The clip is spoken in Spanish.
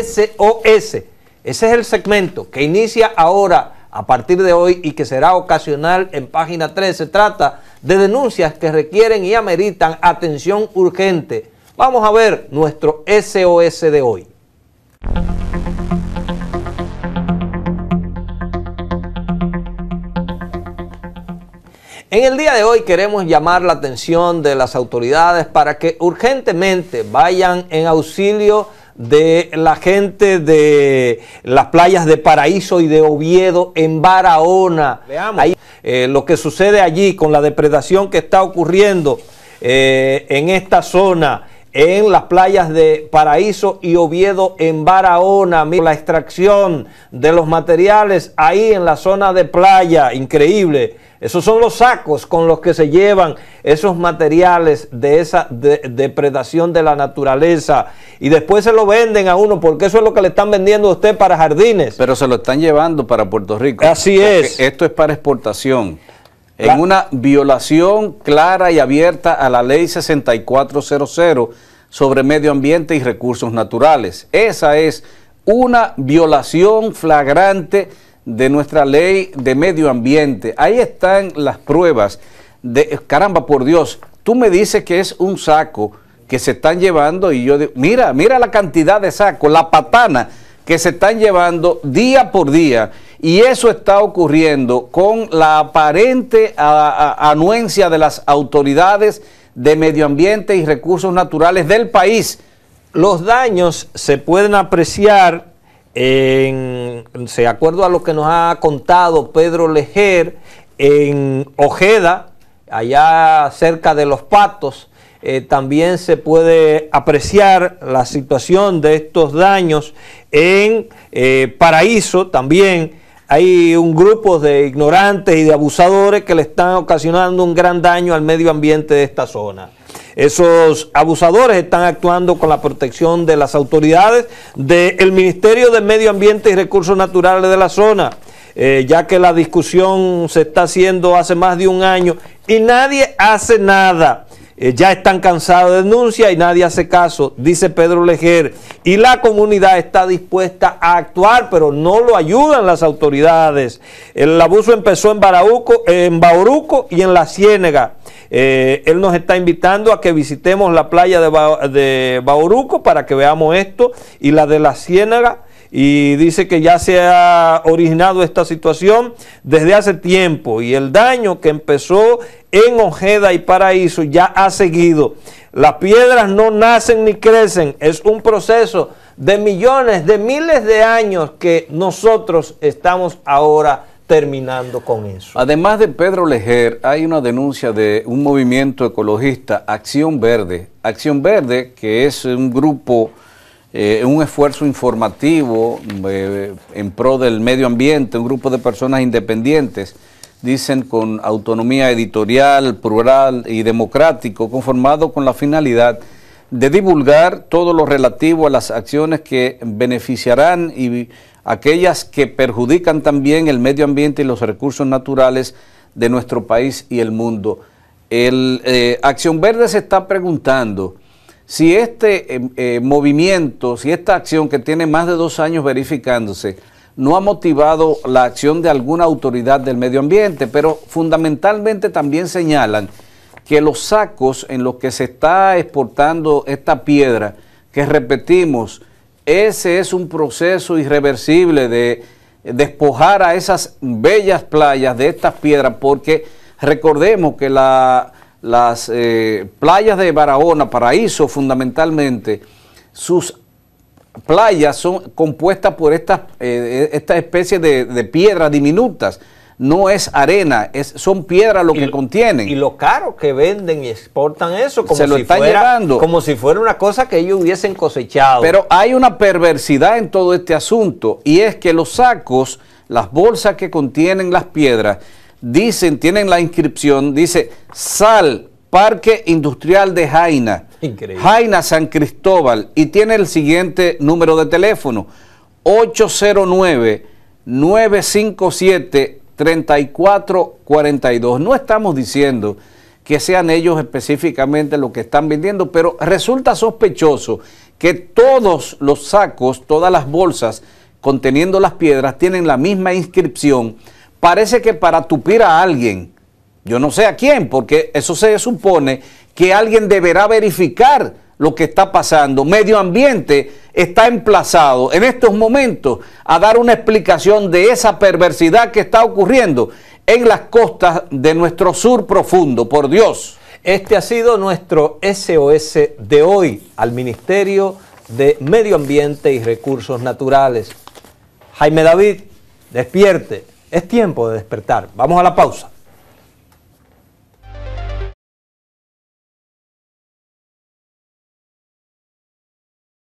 SOS. Ese es el segmento que inicia ahora, a partir de hoy, y que será ocasional en página 3. Se trata de denuncias que requieren y ameritan atención urgente. Vamos a ver nuestro SOS de hoy. En el día de hoy queremos llamar la atención de las autoridades para que urgentemente vayan en auxilio de la gente de las playas de Paraíso y de Oviedo en Barahona. Eh, lo que sucede allí con la depredación que está ocurriendo eh, en esta zona en las playas de Paraíso y Oviedo en Barahona, la extracción de los materiales ahí en la zona de playa, increíble. Esos son los sacos con los que se llevan esos materiales de esa depredación de la naturaleza. Y después se lo venden a uno, porque eso es lo que le están vendiendo a usted para jardines. Pero se lo están llevando para Puerto Rico. Así es. Esto es para exportación en una violación clara y abierta a la ley 6400 sobre medio ambiente y recursos naturales. Esa es una violación flagrante de nuestra ley de medio ambiente. Ahí están las pruebas de, caramba, por Dios, tú me dices que es un saco que se están llevando y yo digo, mira, mira la cantidad de saco, la patana que se están llevando día por día y eso está ocurriendo con la aparente anuencia de las autoridades de medio ambiente y recursos naturales del país. Los daños se pueden apreciar en, de acuerdo a lo que nos ha contado Pedro Lejer, en Ojeda, allá cerca de Los Patos, eh, también se puede apreciar la situación de estos daños en eh, Paraíso también. Hay un grupo de ignorantes y de abusadores que le están ocasionando un gran daño al medio ambiente de esta zona. Esos abusadores están actuando con la protección de las autoridades del Ministerio de Medio Ambiente y Recursos Naturales de la zona, eh, ya que la discusión se está haciendo hace más de un año y nadie hace nada. Eh, ya están cansados de denuncia y nadie hace caso, dice Pedro Leger. Y la comunidad está dispuesta a actuar, pero no lo ayudan las autoridades. El abuso empezó en, Barauco, en Bauruco y en La Ciénaga. Eh, él nos está invitando a que visitemos la playa de, de Bauruco para que veamos esto y la de La Ciénaga y dice que ya se ha originado esta situación desde hace tiempo y el daño que empezó en Ojeda y Paraíso ya ha seguido. Las piedras no nacen ni crecen, es un proceso de millones, de miles de años que nosotros estamos ahora terminando con eso. Además de Pedro Lejer, hay una denuncia de un movimiento ecologista, Acción Verde. Acción Verde, que es un grupo eh, un esfuerzo informativo eh, en pro del medio ambiente, un grupo de personas independientes, dicen con autonomía editorial, plural y democrático, conformado con la finalidad de divulgar todo lo relativo a las acciones que beneficiarán y aquellas que perjudican también el medio ambiente y los recursos naturales de nuestro país y el mundo. El, eh, Acción Verde se está preguntando, si este em, eh, movimiento, si esta acción que tiene más de dos años verificándose, no ha motivado la acción de alguna autoridad del medio ambiente, pero fundamentalmente también señalan que los sacos en los que se está exportando esta piedra, que repetimos, ese es un proceso irreversible de despojar a esas bellas playas de estas piedras, porque recordemos que la las eh, playas de Barahona, Paraíso fundamentalmente, sus playas son compuestas por estas eh, esta especie de, piedras diminutas. No es arena, es, son piedras lo que contienen. Y lo caro que venden y exportan eso, como, como si fuera una cosa que ellos hubiesen cosechado. Pero hay una perversidad en todo este asunto, y es que los sacos, las bolsas que contienen las piedras, dicen, tienen la inscripción, dice Sal, Parque Industrial de Jaina. Jaina San Cristóbal. Y tiene el siguiente número de teléfono, 809-957-3442. No estamos diciendo que sean ellos específicamente los que están vendiendo, pero resulta sospechoso que todos los sacos, todas las bolsas conteniendo las piedras, tienen la misma inscripción parece que para tupir a alguien, yo no sé a quién, porque eso se supone que alguien deberá verificar lo que está pasando. Medio Ambiente está emplazado en estos momentos a dar una explicación de esa perversidad que está ocurriendo en las costas de nuestro sur profundo, por Dios. Este ha sido nuestro SOS de hoy al Ministerio de Medio Ambiente y Recursos Naturales. Jaime David, despierte. Es tiempo de despertar. Vamos a la pausa.